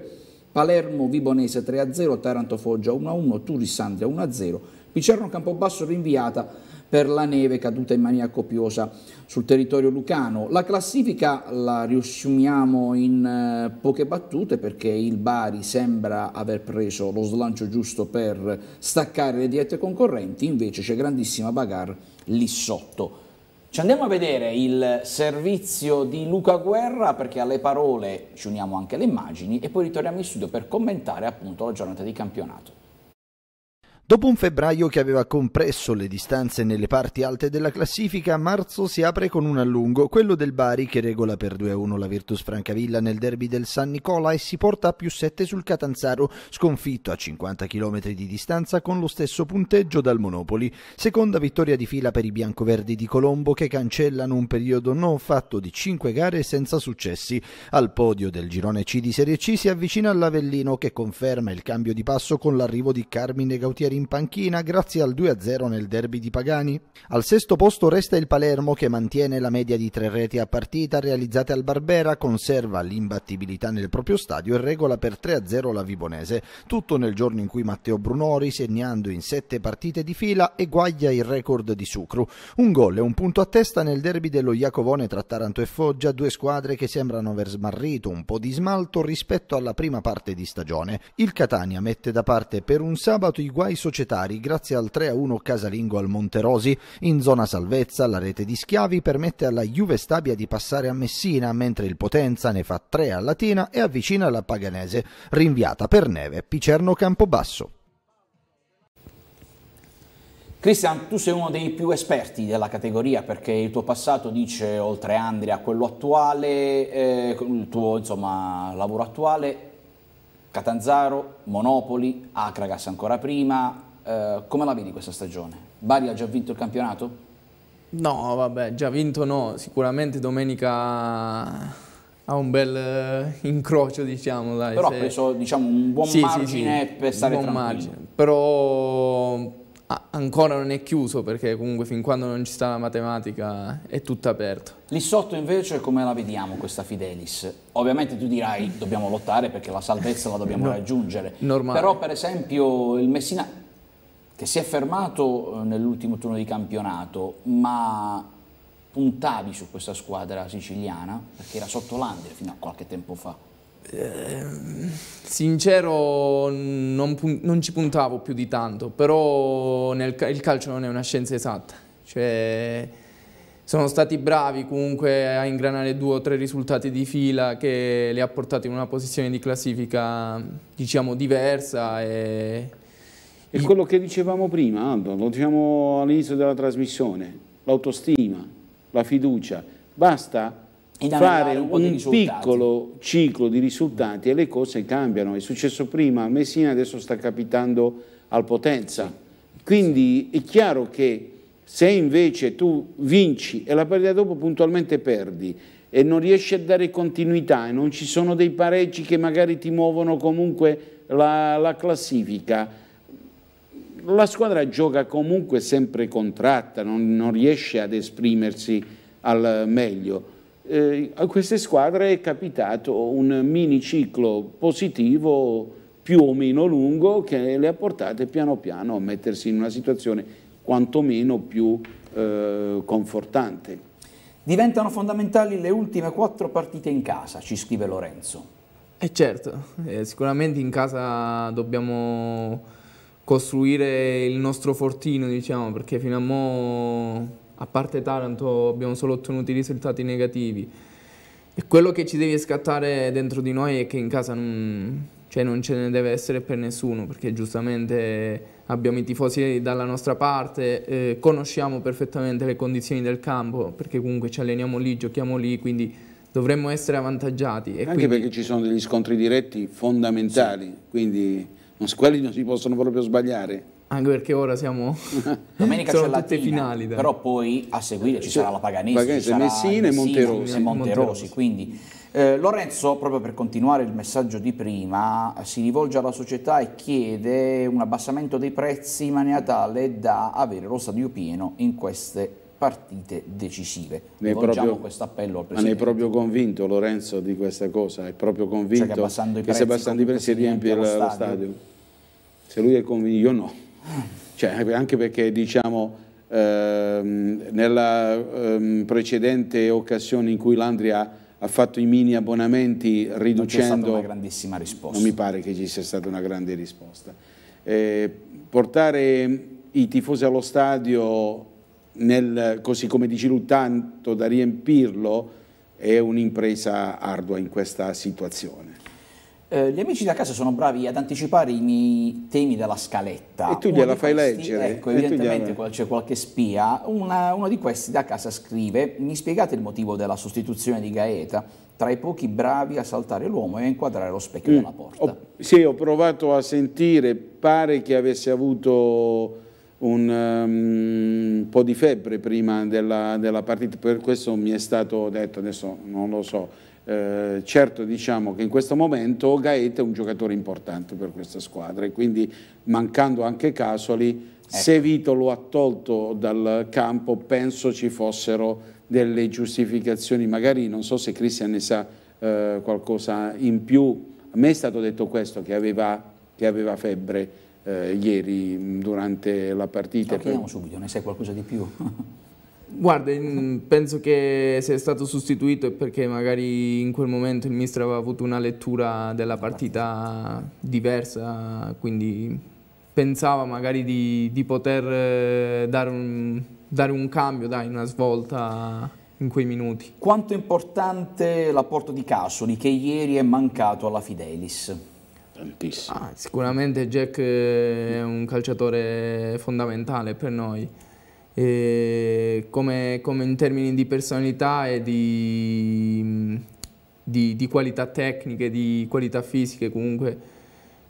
Palermo Vibonese 3-0, Taranto Foggia 1-1, Turis Sandria 1-0, Picerno Campobasso rinviata per la neve caduta in maniera copiosa sul territorio lucano. La classifica la riassumiamo in eh, poche battute perché il Bari sembra aver preso lo slancio giusto per staccare le diette concorrenti, invece c'è grandissima bagarre lì sotto. Ci andiamo a vedere il servizio di Luca Guerra perché alle parole ci uniamo anche le immagini e poi ritorniamo in studio per commentare appunto la giornata di campionato. Dopo un febbraio che aveva compresso le distanze nelle parti alte della classifica, marzo si apre con un allungo, quello del Bari che regola per 2-1 la Virtus Francavilla nel derby del San Nicola e si porta a più 7 sul Catanzaro, sconfitto a 50 km di distanza con lo stesso punteggio dal Monopoli. Seconda vittoria di fila per i biancoverdi di Colombo che cancellano un periodo non fatto di 5 gare senza successi. Al podio del girone C di Serie C si avvicina l'Avellino che conferma il cambio di passo con l'arrivo di Carmine Gautieri in panchina grazie al 2-0 nel derby di Pagani. Al sesto posto resta il Palermo che mantiene la media di tre reti a partita realizzate al Barbera, conserva l'imbattibilità nel proprio stadio e regola per 3-0 la Vibonese, tutto nel giorno in cui Matteo Brunori, segnando in sette partite di fila, eguaglia il record di Sucru. Un gol e un punto a testa nel derby dello Iacovone tra Taranto e Foggia, due squadre che sembrano aver smarrito un po' di smalto rispetto alla prima parte di stagione. Il Catania mette da parte per un sabato i guai societari grazie al 3-1 casalingo al Monterosi. In zona salvezza la rete di Schiavi permette alla Juve Stabia di passare a Messina, mentre il Potenza ne fa 3 a Latina e avvicina la Paganese, rinviata per neve Picerno Campobasso. Cristian, tu sei uno dei più esperti della categoria perché il tuo passato dice oltre Andrea a quello attuale, eh, il tuo insomma, lavoro attuale Catanzaro, Monopoli, Acragas ancora prima. Eh, come la vedi questa stagione? Bari ha già vinto il campionato? No, vabbè, già vinto no. Sicuramente domenica ha un bel eh, incrocio, diciamo. Dai, Però se... ha preso diciamo, un buon sì, margine sì, sì, per stare buon tranquillo. Margine. Però ancora non è chiuso perché comunque fin quando non ci sta la matematica è tutto aperto. Lì sotto invece come la vediamo questa Fidelis? Ovviamente tu dirai dobbiamo lottare perché la salvezza la dobbiamo no, raggiungere, normale. però per esempio il Messina che si è fermato eh, nell'ultimo turno di campionato ma puntavi su questa squadra siciliana perché era sotto l'Andria fino a qualche tempo fa. Ehm, sincero non, non, ci puntavo più di tanto, però nel, il calcio non è una scienza esatta. Cioè, sono stati bravi comunque a ingranare due o tre risultati di fila che li ha portati in una posizione di classifica diciamo diversa e... e quello che dicevamo prima Aldo, lo diciamo all'inizio della trasmissione, l'autostima, la fiducia, basta fare un, piccolo ciclo di risultati e le cose cambiano. È successo prima al Messina, adesso sta capitando al Potenza. Quindi è chiaro che se invece tu vinci e la partita dopo puntualmente perdi e non riesci a dare continuità e non ci sono dei pareggi che magari ti muovono comunque la, la classifica, la squadra gioca comunque sempre contratta, non, non riesce ad esprimersi al meglio eh, a queste squadre è capitato un mini ciclo positivo più o meno lungo che le ha portate piano piano a mettersi in una situazione quantomeno più eh, confortante. Diventano fondamentali le ultime quattro partite in casa, ci scrive Lorenzo. Eh certo, eh, sicuramente in casa dobbiamo costruire il nostro fortino, diciamo, perché fino a mo' a parte Taranto abbiamo solo ottenuto risultati negativi. E quello che ci deve scattare dentro di noi è che in casa non, cioè non ce ne deve essere per nessuno, perché giustamente abbiamo i tifosi dalla nostra parte, eh, conosciamo perfettamente le condizioni del campo, perché comunque ci alleniamo lì, giochiamo lì, quindi dovremmo essere avvantaggiati. Anche quindi... perché ci sono degli scontri diretti fondamentali, sì. quindi quelli non si possono proprio sbagliare. Anche perché ora siamo Domenica sono c'è tutte Latina, finali. Dai. Però poi a seguire ci sarà la Paganese, Paganese ci Messina, e Monterosi. Monterosi quindi, eh, Lorenzo, proprio per continuare il messaggio di prima, si rivolge alla società e chiede un abbassamento dei prezzi in maniera tale da avere lo stadio pieno in queste partite decisive. Ne proprio, questo appello al Presidente. Ma ne è proprio convinto Lorenzo di questa cosa? È proprio convinto cioè che abbassando i prezzi, se abbassando i prezzi riempie lo, lo stadio? Se lui è convinto, io no. Cioè, anche perché diciamo, ehm, nella ehm, precedente occasione in cui l'Andria ha fatto i mini abbonamenti riducendo... Non una grandissima risposta. Non mi pare che ci sia stata una grande risposta. Eh, portare i tifosi allo stadio, nel, così come dici lui, tanto da riempirlo, è un'impresa ardua in questa situazione. Eh, gli amici da casa sono bravi ad anticipare i miei temi della scaletta. E tu gliela fai questi, leggere. Ecco, evidentemente gliela... c'è qualche spia. Una, uno di questi da casa scrive: Mi spiegate il motivo della sostituzione di Gaeta? Tra i pochi bravi a saltare l'uomo e a inquadrare lo specchio mm. della porta. Ho, sì, ho provato a sentire, pare che avesse avuto un um, po' di febbre prima della, della partita, per questo mi è stato detto, adesso non lo so eh, certo diciamo che in questo momento Gaeta è un giocatore importante per questa squadra e quindi mancando anche Casoli, ecco. se Vito lo ha tolto dal campo penso ci fossero delle giustificazioni, magari non so se Cristian ne sa eh, qualcosa in più, a me è stato detto questo che aveva, che aveva febbre eh, ieri durante la partita. Lo chiediamo subito, ne sai qualcosa di più? Guarda, penso che sia stato sostituito perché magari in quel momento il mister aveva avuto una lettura della partita diversa, quindi pensava magari di, di poter eh, dare un, dare un cambio, dai, una svolta in quei minuti. Quanto è importante l'apporto di Casoli che ieri è mancato alla Fidelis? Tantissimo. Ah, sicuramente Jack è un calciatore fondamentale per noi eh, come, come, in termini di personalità e di, mm, di, di qualità tecniche, di qualità fisiche comunque.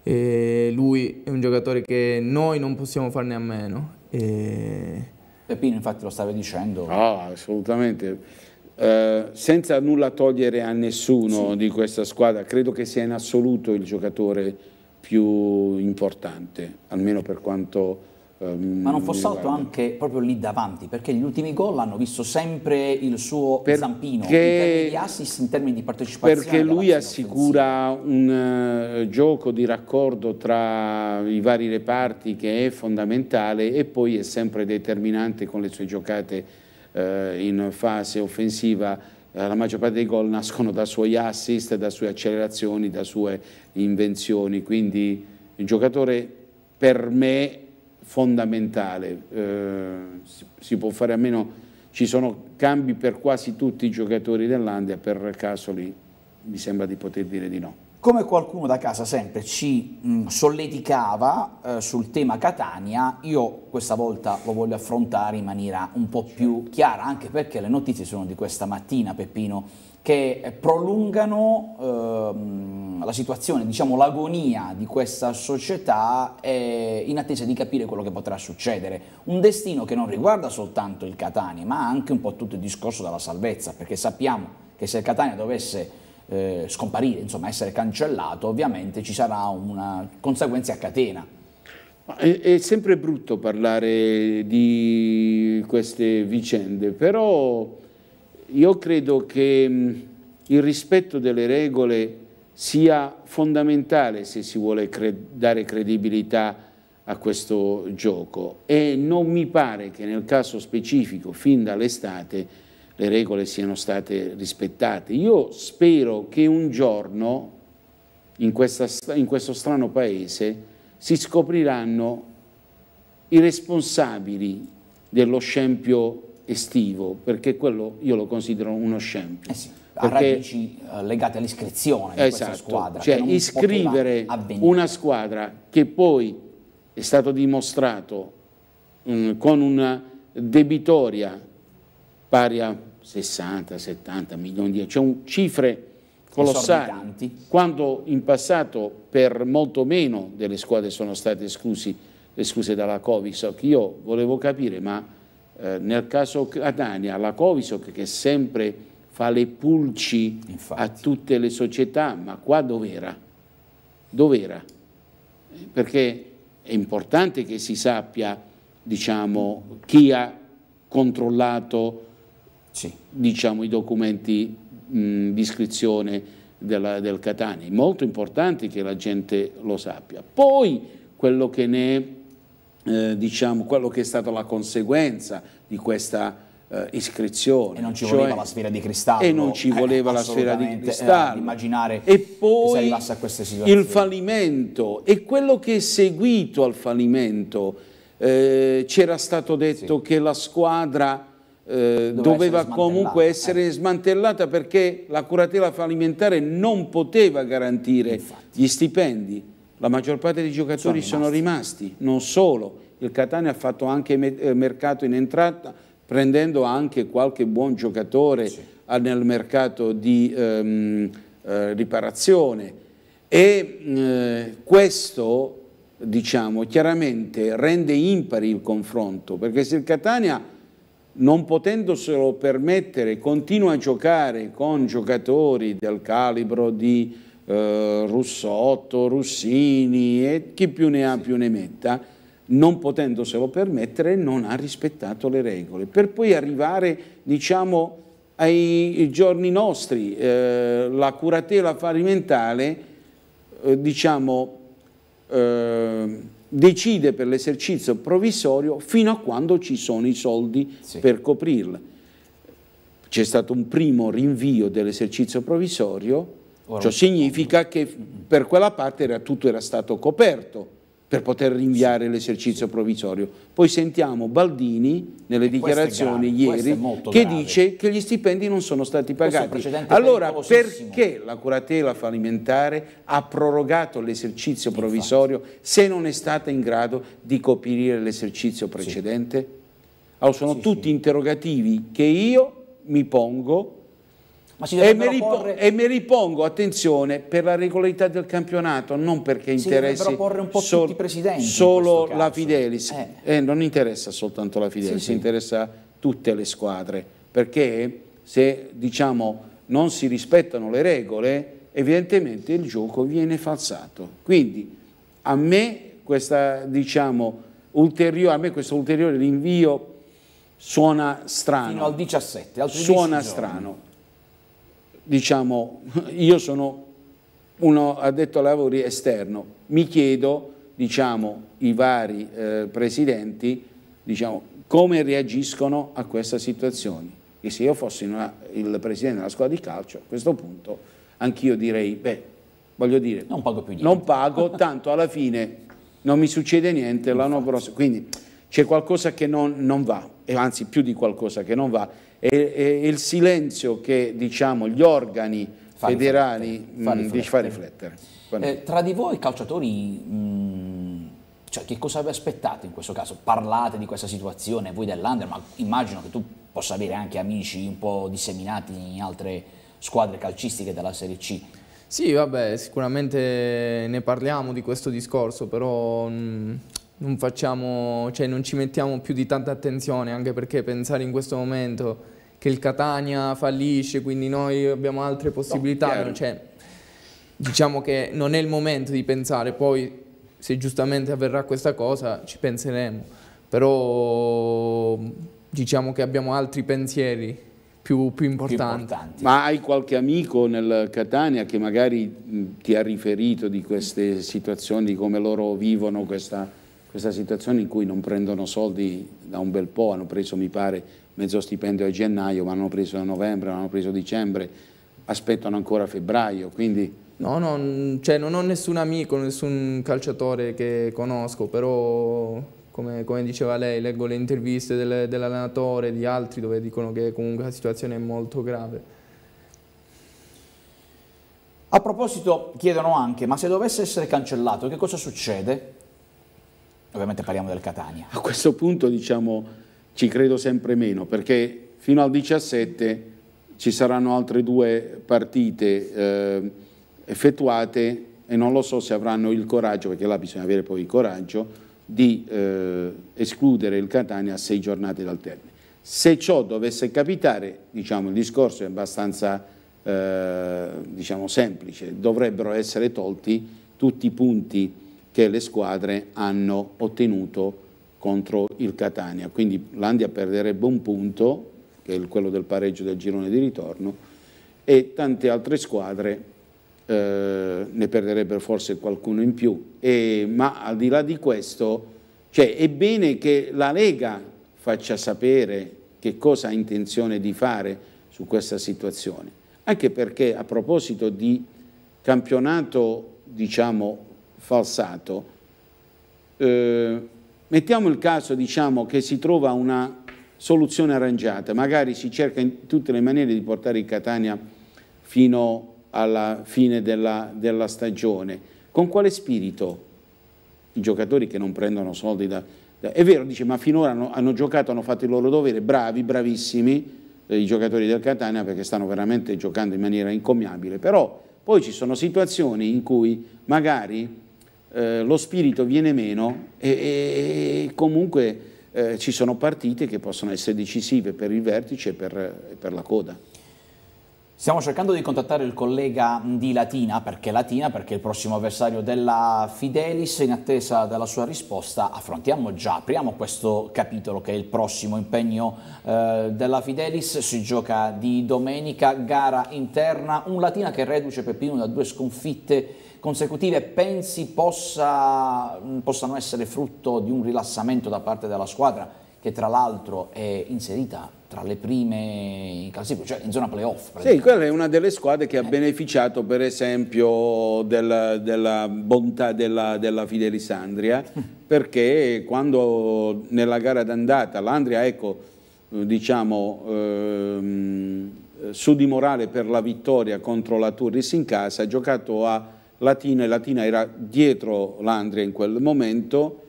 E lui è un giocatore che noi non possiamo farne a meno. E... Peppino infatti lo stavi dicendo. Ah, assolutamente. Eh, senza nulla togliere a nessuno sì. di questa squadra, credo che sia in assoluto il giocatore più importante, almeno per quanto Um, Ma non fosse altro anche proprio lì davanti, perché gli ultimi gol hanno visto sempre il suo perché, zampino in termini di assist, in termini di partecipazione. Perché lui assicura offensiva. un eh, gioco di raccordo tra i vari reparti che è fondamentale e poi è sempre determinante con le sue giocate eh, in fase offensiva. Eh, la maggior parte dei gol nascono da suoi assist, da sue accelerazioni, da sue invenzioni, quindi il giocatore per me fondamentale, eh, si, si, può fare a meno, ci sono cambi per quasi tutti i giocatori dell'Andia, per Casoli mi sembra di poter dire di no. Come qualcuno da casa sempre ci mh, mm, solleticava eh, sul tema Catania, io questa volta lo voglio affrontare in maniera un po' più chiara, anche perché le notizie sono di questa mattina, Peppino che prolungano ehm, la situazione, diciamo l'agonia di questa società eh, in attesa di capire quello che potrà succedere. Un destino che non riguarda soltanto il Catania, ma anche un po' tutto il discorso della salvezza, perché sappiamo che se il Catania dovesse eh, scomparire, insomma essere cancellato, ovviamente ci sarà una conseguenza a catena. È, è sempre brutto parlare di queste vicende, però io credo che mm, il rispetto delle regole sia fondamentale se si vuole cre dare credibilità a questo gioco e non mi pare che nel caso specifico fin dall'estate le regole siano state rispettate. Io spero che un giorno in, questa, in questo strano paese si scopriranno i responsabili dello scempio estivo, perché quello io lo considero uno scempio. Eh sì, perché, radici eh, legate all'iscrizione di esatto, questa squadra. Cioè iscrivere una squadra che poi è stato dimostrato mh, mm, con una debitoria pari a 60, 70 milioni di euro, cioè un, cifre colossali, quando in passato per molto meno delle squadre sono state esclusi, escluse dalla Covid, so che Io volevo capire, ma eh, nel caso Catania la Covisoc che sempre fa le pulci Infatti. a tutte le società, ma qua dov'era? Dov'era? Perché è importante che si sappia diciamo, chi ha controllato sì. diciamo, i documenti mh, di iscrizione della, del Catania. È molto importante che la gente lo sappia. Poi quello che ne è eh, diciamo, quello che è stata la conseguenza di questa eh, iscrizione. E non ci cioè, voleva la sfera di cristallo. E non ci eh, voleva eh, la sfera di eh, cristallo. immaginare e poi il fallimento e quello che è seguito al fallimento. c'era stato detto sì. che la squadra doveva, doveva essere comunque essere smantellata perché la curatela fallimentare non poteva garantire Infatti. gli stipendi la maggior parte dei giocatori sono, sono rimasti. non solo, il Catania ha fatto anche eh, mercato in entrata prendendo anche qualche buon giocatore sì. nel mercato di ehm, eh, riparazione e eh, questo diciamo chiaramente rende impari il confronto perché se il Catania non potendoselo permettere continua a giocare con giocatori del calibro di eh, Russotto, Russini e chi più ne ha più ne metta, non potendoselo permettere non ha rispettato le regole. Per poi arrivare, diciamo, ai giorni nostri, eh, la curatela fallimentare, eh, diciamo, eh, decide per l'esercizio provvisorio fino a quando ci sono i soldi sì. per coprirla. C'è stato un primo rinvio dell'esercizio provvisorio Ciò significa che per quella parte era, tutto era stato coperto per poter rinviare l'esercizio provvisorio. Poi sentiamo Baldini nelle eh, dichiarazioni grave, ieri che grave. dice che gli stipendi non sono stati pagati. Allora perché la curatela fallimentare ha prorogato l'esercizio provvisorio Infatti. se non è stata in grado di coprire l'esercizio precedente? Sì. Allora sono sì, tutti sì. interrogativi che io mi pongo e mi, ripo- e, mi ripongo, attenzione, per la regolarità del campionato, non perché interessi sol- solo la Fidelis. Eh. Eh, non interessa soltanto la Fidelis, sì, sì. interessa tutte le squadre, perché se diciamo, non si rispettano le regole, evidentemente il gioco viene falsato. Quindi a me, questa, diciamo, a me questo ulteriore rinvio suona strano. Fino al 17, altri Suona strano diciamo, io sono uno addetto ai lavori esterno, mi chiedo, diciamo, i vari eh, presidenti, diciamo, come reagiscono a questa situazione. E se io fossi una, il presidente della scuola di calcio, a questo punto anch'io direi, beh, voglio dire, non pago più niente. Non pago, tanto alla fine non mi succede niente l'anno prossimo. Quindi c'è qualcosa che non, non va, e anzi più di qualcosa che non va e, e il silenzio che diciamo, gli organi fa federali ci mm, fa riflettere. Fa riflettere. Eh, tra di voi calciatori, mh, mm, cioè, che cosa vi aspettate in questo caso? Parlate di questa situazione, voi dell'Under, ma immagino che tu possa avere anche amici un po' disseminati in altre squadre calcistiche della Serie C. Sì, vabbè, sicuramente ne parliamo di questo discorso, però mh, mm, non, facciamo, cioè non ci mettiamo più di tanta attenzione, anche perché pensare in questo momento che il Catania fallisce, quindi noi abbiamo altre possibilità, no, cioè, diciamo che non è il momento di pensare, poi se giustamente avverrà questa cosa ci penseremo, però diciamo che abbiamo altri pensieri più, più, importanti. più, importanti. Ma hai qualche amico nel Catania che magari ti ha riferito di queste situazioni, di come loro vivono questa questa situazione in cui non prendono soldi da un bel po', hanno preso mi pare mezzo stipendio a gennaio, ma hanno preso a novembre, hanno preso a dicembre, aspettano ancora febbraio, quindi... No, no, cioè non ho nessun amico, nessun calciatore che conosco, però come, come diceva lei, leggo le interviste del, dell'allenatore e di altri dove dicono che comunque la situazione è molto grave. A proposito chiedono anche, ma se dovesse essere cancellato che cosa succede? ovviamente parliamo del Catania. A questo punto diciamo ci credo sempre meno perché fino al 17 ci saranno altre due partite eh, effettuate e non lo so se avranno il coraggio, perché là bisogna avere poi il coraggio, di eh, escludere il Catania a sei giornate dal termine. Se ciò dovesse capitare, diciamo, il discorso è abbastanza eh, diciamo, semplice, dovrebbero essere tolti tutti i punti che le squadre hanno ottenuto contro il Catania. Quindi l'Andia perderebbe un punto, che è quello del pareggio del girone di ritorno, e tante altre squadre eh, ne perderebbero forse qualcuno in più. E, ma al di là di questo, cioè, è bene che la Lega faccia sapere che cosa ha intenzione di fare su questa situazione, anche perché a proposito di campionato diciamo falsato. Eh, mettiamo il caso diciamo, che si trova una soluzione arrangiata, magari si cerca in tutte le maniere di portare il Catania fino alla fine della, della stagione. Con quale spirito? I giocatori che non prendono soldi da, da, È vero, dice, ma finora hanno, hanno giocato, hanno fatto il loro dovere, bravi, bravissimi, eh, i giocatori del Catania perché stanno veramente giocando in maniera incommiabile, però poi ci sono situazioni in cui magari eh, lo spirito viene meno e, e comunque eh, ci sono partite che possono essere decisive per il vertice e per, per la coda. Stiamo cercando di contattare il collega di Latina, perché Latina, perché è il prossimo avversario della Fidelis, in attesa della sua risposta affrontiamo già, apriamo questo capitolo che è il prossimo impegno eh, della Fidelis, si gioca di domenica, gara interna, un Latina che reduce Peppino da due sconfitte consecutive pensi possa, mm, possano essere frutto di un rilassamento da parte della squadra che tra l'altro è inserita tra le prime in classifica, cioè in zona playoff. Sì, quella è una delle squadre che ha eh. beneficiato per esempio del, della bontà della, della Fidelisandria, perché quando nella gara d'andata l'Andria, ecco, diciamo, ehm, su di morale per la vittoria contro la Turris in casa, ha giocato a Latina e Latina era dietro l'Andria in quel momento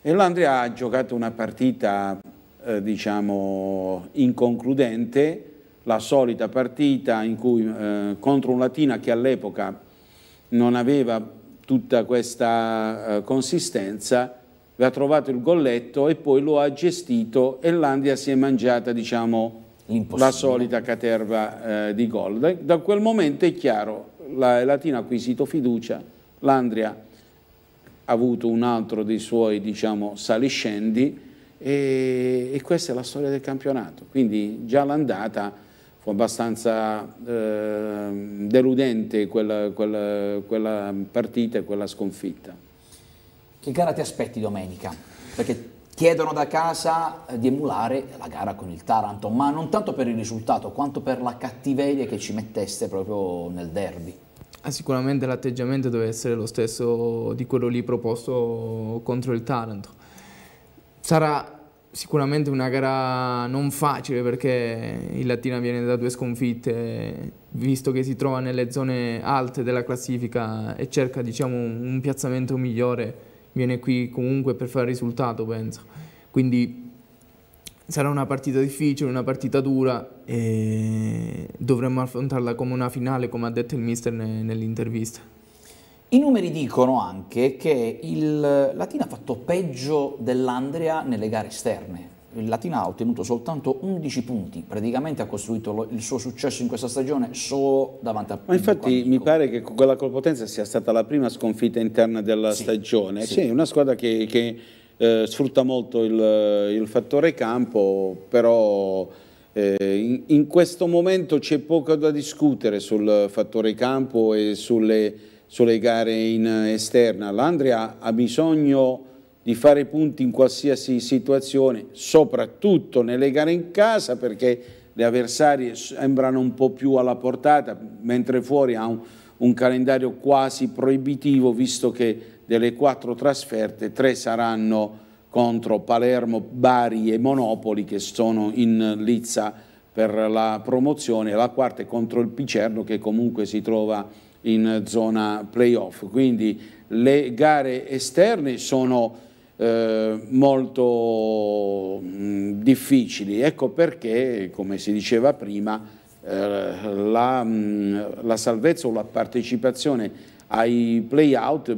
e l'Andria ha giocato una partita eh, diciamo inconcludente, la solita partita in cui, eh, contro un Latina che all'epoca non aveva tutta questa eh, consistenza, aveva trovato il golletto e poi lo ha gestito e l'Andria si è mangiata diciamo, la solita caterva eh, di gol. Da, da quel momento è chiaro, la Latina ha acquisito fiducia, l'Andria ha avuto un altro dei suoi diciamo, saliscendi e, e, questa è la storia del campionato. Quindi già l'andata fu abbastanza eh, deludente quella, quella, quella partita e quella sconfitta. Che gara ti aspetti domenica? Perché chiedono da casa eh, di emulare la gara con il Taranto, ma non tanto per il risultato quanto per la cattiveria che ci metteste proprio nel derby. Ah, sicuramente l'atteggiamento deve essere lo stesso di quello lì proposto contro il Taranto. Sarà sicuramente una gara non facile perché il Latina viene da due sconfitte, visto che si trova nelle zone alte della classifica e cerca diciamo, un piazzamento migliore viene qui comunque per fare risultato, penso. Quindi sarà una partita difficile, una partita dura e dovremmo affrontarla come una finale, come ha detto il mister nell'intervista. I numeri dicono anche che il Latina ha fatto peggio dell'Andrea nelle gare esterne, il Latina ha ottenuto soltanto 11 punti, praticamente ha costruito lo, il suo successo in questa stagione solo davanti a Ma infatti mi pare che quella colpotenza sia stata la prima sconfitta interna della sì, stagione, sì. sì. una squadra che, che eh, sfrutta molto il, il, fattore campo, però eh, in, in questo momento c'è poco da discutere sul fattore campo e sulle sulle gare in esterna. L'Andria ha bisogno di fare punti in qualsiasi situazione, soprattutto nelle gare in casa perché le avversarie sembrano un po' più alla portata, mentre fuori ha un, un calendario quasi proibitivo visto che delle quattro trasferte tre saranno contro Palermo, Bari e Monopoli che sono in lizza per la promozione, la quarta è contro il Picerno che comunque si trova in zona playoff. Quindi le gare esterne sono eh, molto mh, difficili. Ecco perché, come si diceva prima, eh, la, mh, la, salvezza o la partecipazione ai play-out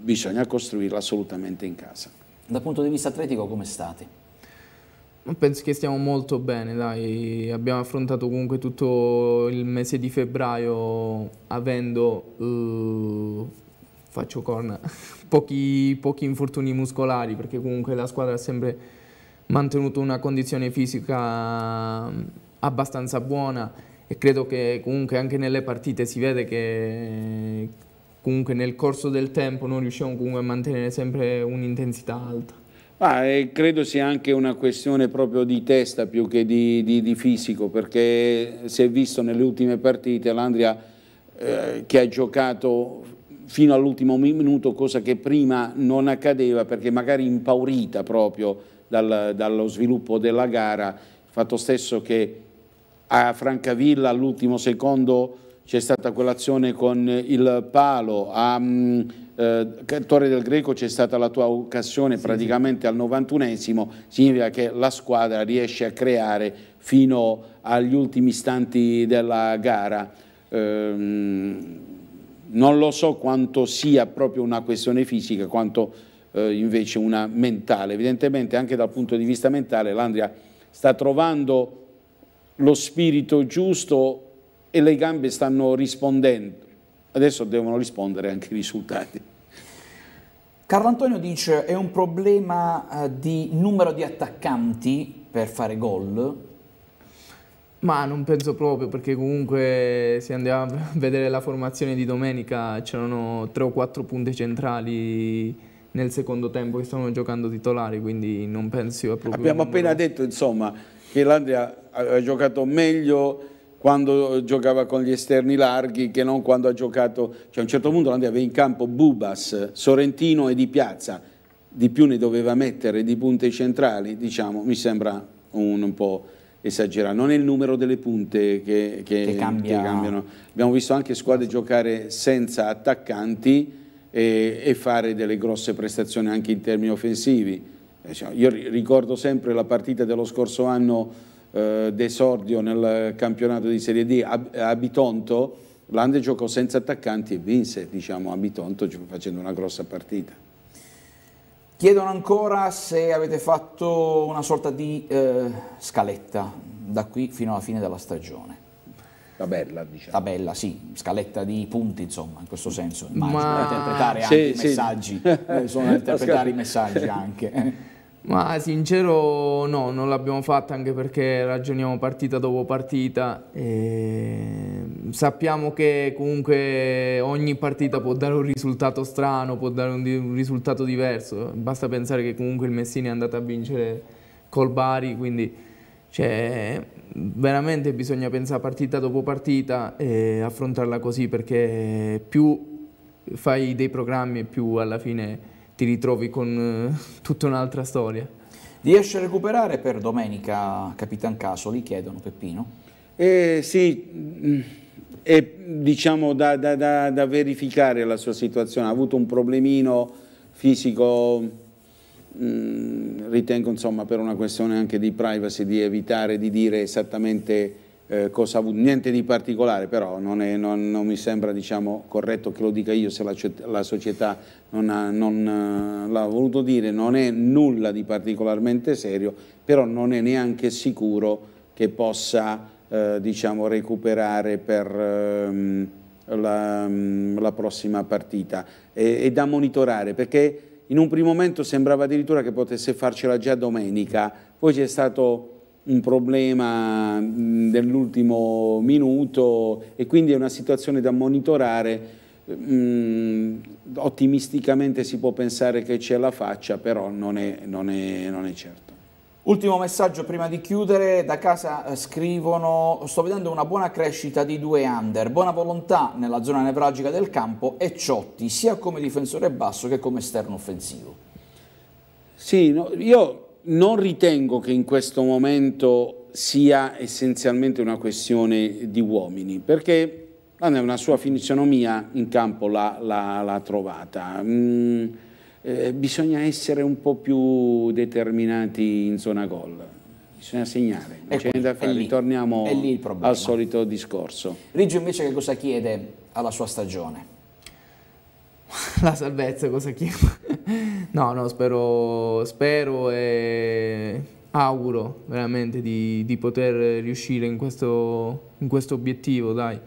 bisogna costruirla assolutamente in casa. Dal punto di vista atletico come state? Penso che stiamo molto bene, dai. abbiamo affrontato comunque tutto il mese di febbraio avendo eh, faccio con pochi, pochi infortuni muscolari perché comunque la squadra ha sempre mantenuto una condizione fisica mm, abbastanza buona e credo che comunque anche nelle partite si vede che comunque nel corso del tempo non riusciamo comunque a mantenere sempre un'intensità alta. Ah, credo sia anche una questione proprio di testa più che di, di, di fisico, perché si è visto nelle ultime partite l'Andria eh, che ha giocato fino all'ultimo minuto, cosa che prima non accadeva perché magari impaurita proprio dal, dallo sviluppo della gara, fatto stesso che a Francavilla all'ultimo secondo c'è stata quell'azione con il palo, a mm, eh, Torre del Greco c'è stata la tua occasione sì, praticamente sì. al 91esimo, significa che la squadra riesce a creare fino agli ultimi istanti della gara. Ehm, non lo so quanto sia proprio una questione fisica, quanto eh, invece una mentale. Evidentemente anche dal punto di vista mentale l'Andria sta trovando lo spirito giusto e le gambe stanno rispondendo. Adesso devono rispondere anche i risultati. Carlo Antonio dice è un problema eh, di numero di attaccanti per fare gol ma non penso proprio perché comunque se andiamo a vedere la formazione di domenica c'erano tre o quattro punte centrali nel secondo tempo che stavano giocando titolari, quindi non penso io proprio... Abbiamo appena lo... detto insomma che l'Andrea ha giocato meglio quando giocava con gli esterni larghi che non quando ha giocato... Cioè a un certo punto l'Andrea aveva in campo Bubas, Sorrentino e Di Piazza, di più ne doveva mettere di punte centrali, diciamo, mi sembra un, un po' esagerato, non è il numero delle punte che, che, che, cambia. che cambiano. Abbiamo visto anche squadre giocare senza attaccanti e, e, fare delle grosse prestazioni anche in termini offensivi. Eh, cioè, io ricordo sempre la partita dello scorso anno eh, d'esordio nel campionato di Serie D a Bitonto, l'Ande giocò senza attaccanti e vinse diciamo, a Bitonto facendo una grossa partita. Chiedono ancora se avete fatto una sorta di eh, scaletta da qui fino alla fine della stagione. Tabella, diciamo. Tabella, sì, scaletta di punti, insomma, in questo senso. Immagino, Ma... interpretare sì, anche sì. i messaggi, eh, sono interpretare i messaggi anche. Ma sincero no, non l'abbiamo fatta anche perché ragioniamo partita dopo partita. e sappiamo che comunque ogni partita può dare un risultato strano, può dare un, un risultato diverso. Basta pensare che comunque il Messina è andato a vincere col Bari, quindi cioè, veramente bisogna pensare partita dopo partita e affrontarla così perché più fai dei programmi più alla fine ti ritrovi con eh, tutta un'altra storia. Riesce a recuperare per domenica Capitan Casoli, chiedono Peppino? Eh, sì, mm, è diciamo, da, da, da, da verificare la sua situazione, ha avuto un problemino fisico mm, ritengo insomma per una questione anche di privacy di evitare di dire esattamente eh, cosa niente di particolare, però non, è, non, non mi sembra diciamo, corretto che lo dica io se la, la società non, ha, non eh, l'ha voluto dire, non è nulla di particolarmente serio, però non è neanche sicuro che possa eh, diciamo, recuperare per... Ehm, la, mm, la, prossima partita. È, è da monitorare perché in un primo momento sembrava addirittura che potesse farcela già domenica, poi c'è stato un problema mm, dell'ultimo minuto e quindi è una situazione da monitorare. Mm, ottimisticamente si può pensare che ce la faccia, però non è, non è, non è certo. Ultimo messaggio prima di chiudere, da casa eh, scrivono sto vedendo una buona crescita di due under, buona volontà nella zona nevralgica del campo e Ciotti sia come difensore basso che come esterno offensivo. Sì, no, io non ritengo che in questo momento sia essenzialmente una questione di uomini, perché una sua fisiognomia in campo l'ha trovata. Mm, eh, bisogna essere un po' più determinati in zona gol bisogna segnare, non ecco, c'è da fare, ritorniamo al solito discorso. Riggio invece che cosa chiede alla sua stagione? la salvezza, cosa che... no, no, spero, spero e auguro veramente di, di poter riuscire in questo, in questo obiettivo, dai,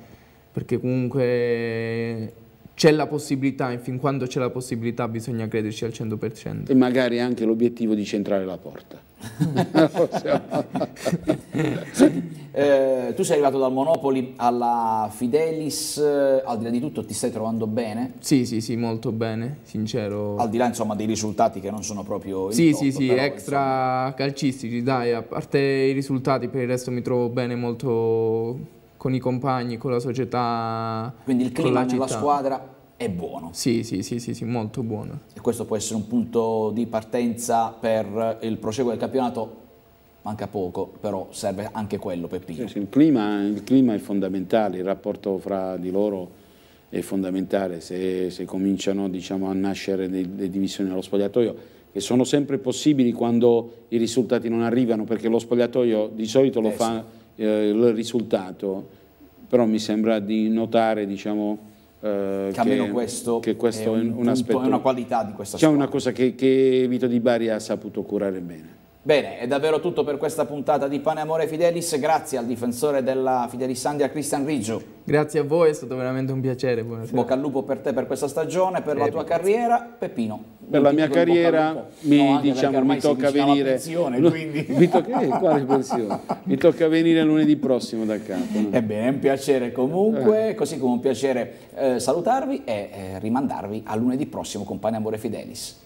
perché comunque c'è la possibilità e fin quando c'è la possibilità bisogna crederci al 100%. E magari anche l'obiettivo di centrare la porta. eh, tu sei arrivato dal Monopoli alla Fidelis, al di là di tutto ti stai trovando bene? Sì, sì, sì, molto bene, sincero. Al di là insomma dei risultati che non sono proprio... Sì, top, sì, sì, però, extra insomma... calcistici, dai, a parte i risultati per il resto mi trovo bene, molto con i compagni, con la società. Quindi il clima della squadra è buono. Sì, sì, sì, sì, sì, molto buono. E questo può essere un punto di partenza per il proseguo del campionato? Manca poco, però serve anche quello, Peppino. Sì, il, clima, il, clima, è fondamentale, il rapporto fra di loro è fondamentale. Se, se cominciano diciamo, a nascere le divisioni allo spogliatoio, che sono sempre possibili quando i risultati non arrivano, perché lo spogliatoio di solito lo eh, fa... Sì eh, il risultato, però mi sembra di notare diciamo, eh, che, almeno questo, che questo è, un, un aspetto, è una qualità di questa C'è una cosa che, che Vito Di Bari ha saputo curare bene. Bene, è davvero tutto per questa puntata di Pane Amore Fidelis, grazie al difensore della Fidelissandia Cristian Riggio. Grazie a voi, è stato veramente un piacere. Buonasera. Bocca al lupo per te per questa stagione, per eh, la tua grazie. carriera, Peppino. Per la mia carriera mi, no, diciamo, mi tocca venire... Pensione, no, mi, tocca, eh, pensione? mi tocca venire lunedì prossimo dal campo. Ebbene, è un piacere comunque, eh. così come un piacere eh, salutarvi e eh, rimandarvi a lunedì prossimo con Pane Amore Fidelis.